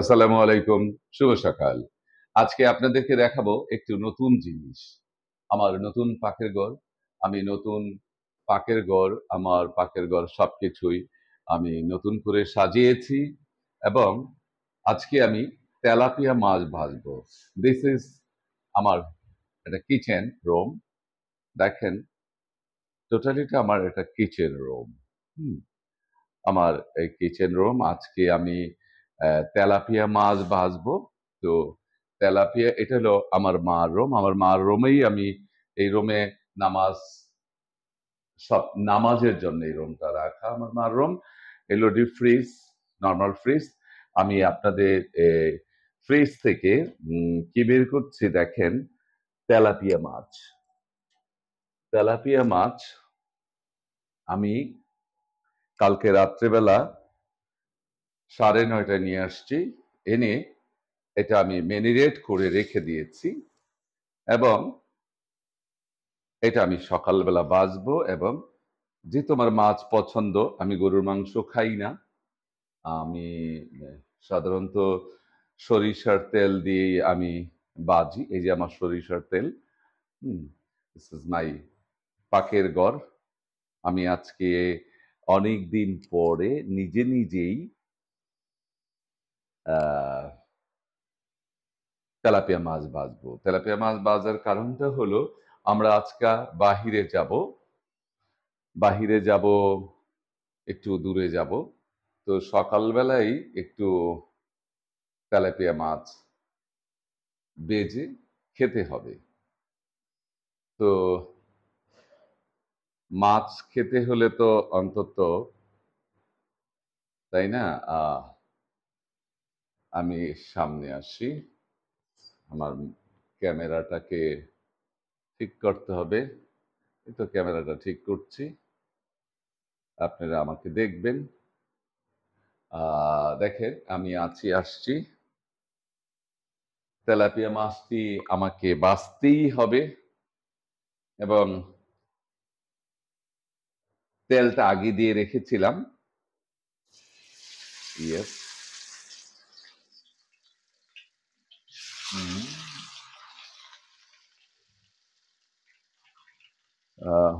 আসসালামু আলাইকুম শুভ সকাল আজকে আপনাদেরকে দেখাবো একটি নতুন জিনিস আমার নতুন পাকের ঘর আমি নতুন পাকের ঘর আমার পাকের ঘর সব কিছুই আমি নতুন করে সাজিয়েছি এবং আজকে আমি তেলাপিয়া মাছ ভাজবো দিস ইজ আমার এটা কিচেন রুম দেখেন টোটালিটা আমার এটা কিচেন রুম হুম আমার এই কিচেন রুম আজকে আমি তেলাপিয়া মাছ ভাজবো তো তেলাপিয়া এটা হলো আমার মার রোম আমার মার রোমেই আমি এই রোমে নামাজ সব নামাজের জন্য এই রোমটা রাখা আমার মার রোম এলো ডি ফ্রিজ নর্মাল ফ্রিজ আমি আপনাদের ফ্রিজ থেকে কি বের করছি দেখেন তেলাপিয়া মাছ তেলাপিয়া মাছ আমি কালকে রাত্রেবেলা সাড়ে নয়টায় নিয়ে আসছি এনে এটা আমি মেনিরেট করে রেখে দিয়েছি এবং এটা আমি সকালবেলা বাজবো এবং যে তোমার মাছ পছন্দ আমি গরুর মাংস খাই না আমি সাধারণত সরিষার তেল দিয়ে আমি বাজি এই যে আমার সরিষার তেল হুম ইজ মাই পাকের গড় আমি আজকে অনেক দিন পরে নিজে নিজেই তেলাপিয়া মাছ বাজবো তেলাপিয়া মাছ বাজার কারণটা হলো আমরা আজকা বাহিরে যাব বাহিরে যাব একটু দূরে যাব তো সকালবেলাই একটু তেলাপিয়া মাছ বেজে খেতে হবে তো মাছ খেতে হলে তো অন্তত তাই না আহ আমি সামনে আসি আমার ক্যামেরাটাকে ঠিক করতে হবে এই তো ক্যামেরাটা ঠিক করছি আপনারা আমাকে দেখবেন দেখেন আমি আছি আসছি তেলাপিয়া মাছটি আমাকে বাঁচতেই হবে এবং তেলটা আগে দিয়ে রেখেছিলাম ইয়েস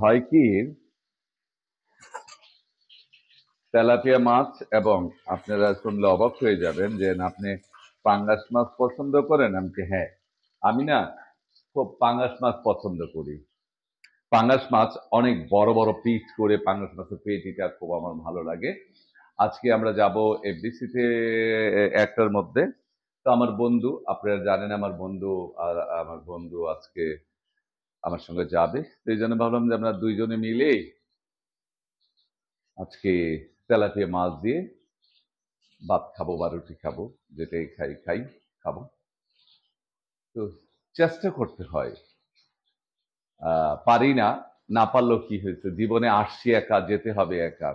হয় কি তেলাপিয়া মাছ এবং আপনারা শুনলে অবাক হয়ে যাবেন যে আপনি পাঙ্গাস মাছ পছন্দ করেন আমাকে হ্যাঁ আমি না খুব পাঙ্গাস মাছ পছন্দ করি পাঙ্গাস মাছ অনেক বড় বড় পিস করে পাঙ্গাস মাছের পেটিটা খুব আমার ভালো লাগে আজকে আমরা যাব এফডিসিতে একটার মধ্যে তো আমার বন্ধু আপনারা জানেন আমার বন্ধু আর আমার বন্ধু আজকে আমার সঙ্গে যাবে সেই জন্য ভাবলাম যে আমরা দুইজনে মিলে আজকে তেলাপিয়া মাছ দিয়ে ভাত খাবো বা রুটি খাবো যেটাই খাই খাই খাবো তো চেষ্টা করতে হয় পারি না না পারলেও কি হয়েছে জীবনে আসছি একা যেতে হবে একা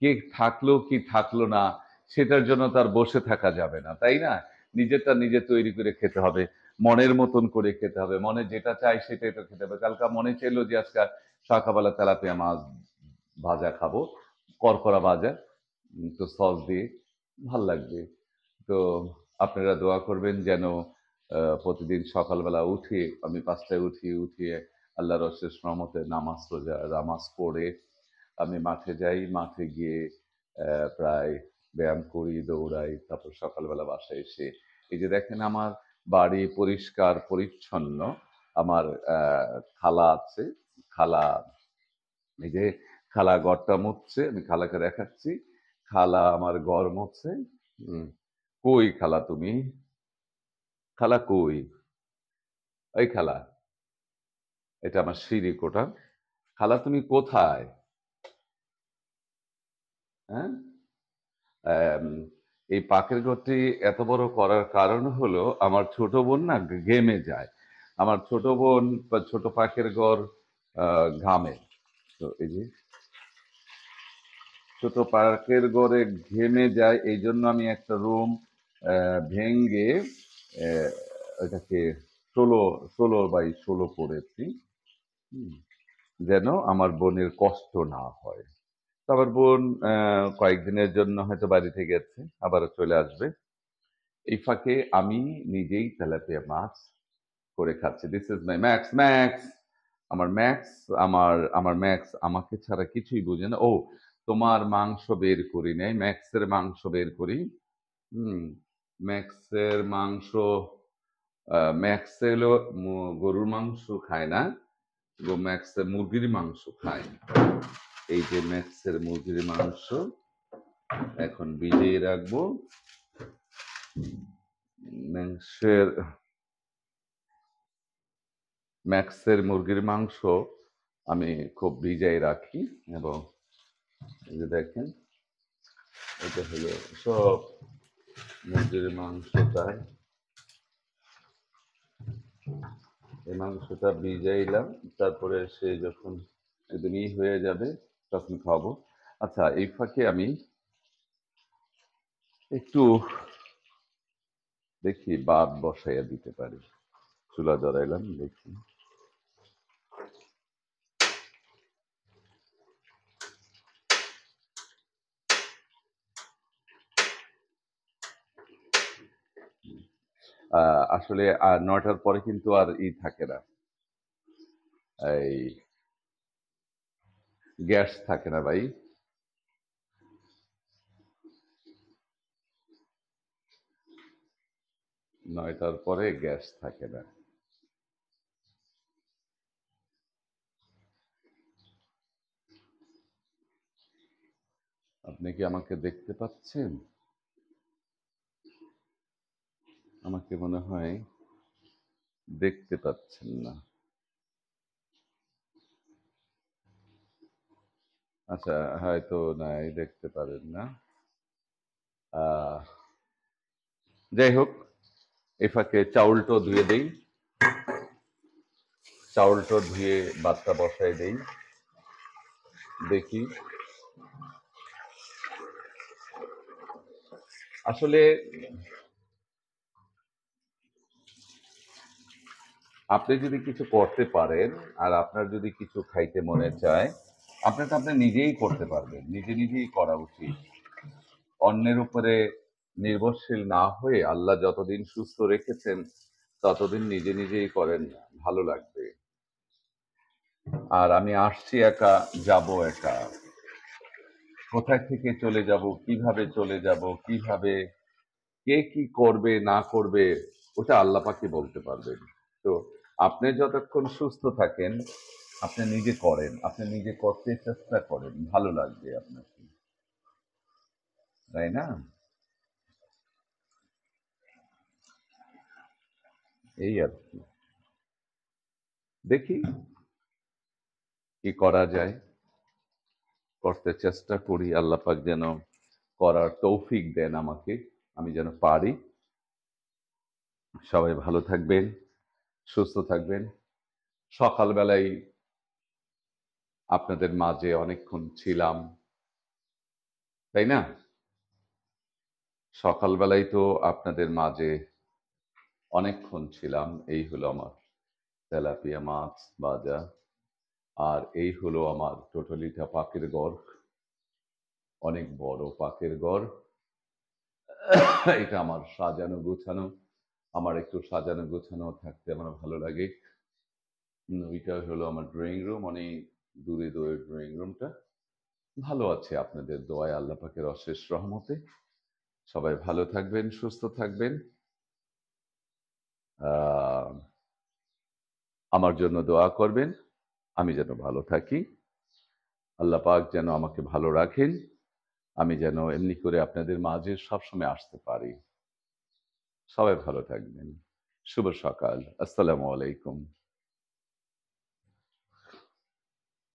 কে থাকলো কি থাকলো না সেটার জন্য তার বসে থাকা যাবে না তাই না নিজেরটা নিজে তৈরি করে খেতে হবে মনের মতন করে খেতে হবে মনে যেটা চাই সেটা এটা খেতে হবে কালকে মনে চাইলো যে আজকে সকালবেলা তেলাপিয়া মাছ ভাজা খাবো করকরা ভাজা তো সস দিয়ে ভাল লাগবে তো আপনারা দোয়া করবেন যেন প্রতিদিন সকালবেলা উঠে আমি পাঁচটায় উঠি উঠিয়ে আল্লাহ অশেষ রহমতে নামাজ রোজা নামাজ পড়ে আমি মাঠে যাই মাঠে গিয়ে প্রায় ব্যায়াম করি দৌড়াই তারপর সকালবেলা বাসায় এসে এই যে দেখেন আমার বাড়ি পরিষ্কার পরিচ্ছন্ন আমার খালা আছে খালা এই যে খালা গড়টা মুছছে আমি খালাকে দেখাচ্ছি খালা আমার গড় মুচ্ছে কই খালা তুমি খালা কই এই খালা এটা আমার সিঁড়ি কোটা খালা তুমি কোথায় হ্যাঁ এই পাকের ঘরটি এত বড় করার কারণ হলো আমার ছোট বোন না গেমে যায় আমার ছোট বোন বা ছোট পাকের গড় ঘামে তো এই যে ছোট পাকের গড়ে ঘেমে যায় এই জন্য আমি একটা রুম ভেঙ্গে ওইটাকে ষোলো ষোলো বাই ষোলো করেছি যেন আমার বোনের কষ্ট না হয় আমার বোন কয়েকদিনের জন্য হয়তো বাড়িতে গেছে আবারও চলে আসবে এই ফাঁকে আমি নিজেই তেলাপিয়া মাছ করে খাচ্ছি this is my Max Max আমার ম্যাক্স আমার আমার ম্যাক্স আমাকে ছাড়া কিছুই বুঝে না ও তোমার মাংস বের করি নাই ম্যাক্সের মাংস বের করি হুম ম্যাক্সের মাংস ম্যাক্স এলো গরুর মাংস খায় না ম্যাক্সে মুরগির মাংস খায় এই যে ম্যাক্সের মুরগির মাংস এখন ভিজিয়ে রাখবো ম্যাক্সের ম্যাক্সের মুরগির মাংস আমি খুব ভিজাই রাখি এবং যে দেখেন এটা হলো সব মুরগির মাংসটাই এই মাংসটা ভিজাইলাম তারপরে সে যখন একদমই হয়ে যাবে চাটনি খাওয়াবো আচ্ছা এই ফাঁকে আমি একটু দেখি বাদ বসাইয়া দিতে পারি চুলা জড়াইলাম দেখি আসলে নয়টার পরে কিন্তু আর ই থাকে না এই গ্যাস থাকে না ভাই নয়টার পরে গ্যাস থাকে না আপনি কি আমাকে দেখতে পাচ্ছেন আমাকে মনে হয় দেখতে পাচ্ছেন না আচ্ছা হয়তো নাই দেখতে পারেন না যাই হোক এই ফাঁকে চাউলটো ধুয়ে দেই চাউলটো ধুয়ে বাচ্চা বসাই দেই দেখি আসলে আপনি যদি কিছু করতে পারেন আর আপনার যদি কিছু খাইতে মনে চায় আপনাকে আপনি নিজেই করতে পারবেন নিজে নিজেই করা উচিত অন্যের উপরে নির্ভরশীল না হয়ে আল্লাহ যতদিন সুস্থ রেখেছেন ততদিন নিজে নিজেই করেন ভালো লাগবে আর আমি আসছি একা যাব একা কোথায় থেকে চলে যাব কিভাবে চলে যাব কিভাবে কে কি করবে না করবে ওটা আল্লাপাকে বলতে পারবেন তো আপনি যতক্ষণ সুস্থ থাকেন আপনি নিজে করেন আপনি নিজে করতে চেষ্টা করেন ভালো লাগবে আপনাকে তাই না এই আর কি দেখি কি করা যায় করতে চেষ্টা করি আল্লাপাক যেন করার তৌফিক দেন আমাকে আমি যেন পারি সবাই ভালো থাকবেন সুস্থ থাকবেন সকালবেলায় আপনাদের মাঝে অনেকক্ষণ ছিলাম তাই না সকালবেলায় তো আপনাদের মাঝে অনেকক্ষণ ছিলাম এই হলো আমার তেলাপিয়া মাছ বাজা আর এই হলো আমার টোটলিটা পাকের গড় অনেক বড় পাকের গড় এটা আমার সাজানো গোছানো আমার একটু সাজানো গোছানো থাকতে আমার ভালো লাগে ওইটা হলো আমার ড্রয়িং রুম অনেক দূরে দূরে ড্রয়িং রুমটা ভালো আছে আপনাদের দোয়ায় আল্লাহ পাকের অশেষ রহমতে সবাই ভালো থাকবেন সুস্থ থাকবেন আমার জন্য দোয়া করবেন আমি যেন ভালো থাকি আল্লাহ পাক যেন আমাকে ভালো রাখেন আমি যেন এমনি করে আপনাদের মাঝে সবসময় আসতে পারি সবাই ভালো থাকবেন শুভ সকাল আসসালামু আলাইকুম